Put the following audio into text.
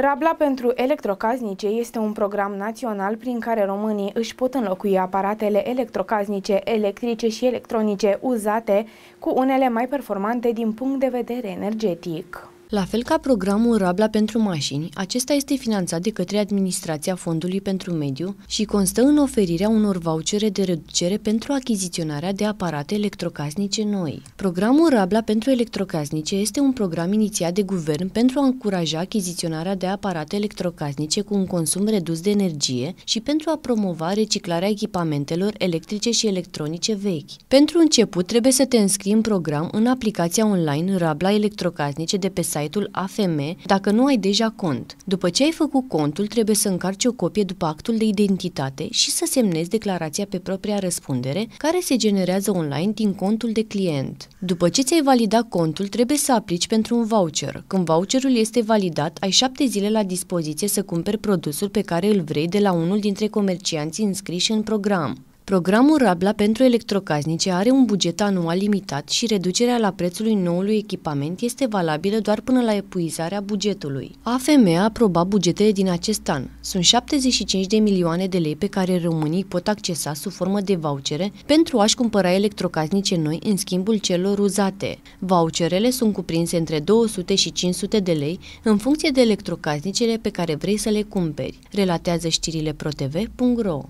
Rabla pentru electrocaznice este un program național prin care românii își pot înlocui aparatele electrocaznice, electrice și electronice uzate cu unele mai performante din punct de vedere energetic. La fel ca programul Rabla pentru mașini, acesta este finanțat de către Administrația Fondului pentru Mediu și constă în oferirea unor vouchere de reducere pentru achiziționarea de aparate electrocasnice noi. Programul Rabla pentru electrocasnice este un program inițiat de guvern pentru a încuraja achiziționarea de aparate electrocasnice cu un consum redus de energie și pentru a promova reciclarea echipamentelor electrice și electronice vechi. Pentru început, trebuie să te înscrii în program în aplicația online Rabla Electrocasnice de pe site site ul AFM dacă nu ai deja cont. După ce ai făcut contul, trebuie să încarci o copie după actul de identitate și să semnezi declarația pe propria răspundere, care se generează online din contul de client. După ce ți-ai validat contul, trebuie să aplici pentru un voucher. Când voucherul este validat, ai șapte zile la dispoziție să cumperi produsul pe care îl vrei de la unul dintre comercianții înscriși în program. Programul Rabla pentru electrocasnice are un buget anual limitat și reducerea la prețului noului echipament este valabilă doar până la epuizarea bugetului. AFM a aprobat bugetele din acest an. Sunt 75 de milioane de lei pe care românii pot accesa sub formă de vouchere pentru a-și cumpăra electrocasnice noi în schimbul celor uzate. Voucherele sunt cuprinse între 200 și 500 de lei în funcție de electrocasnicele pe care vrei să le cumperi, relatează știrile protv.ro.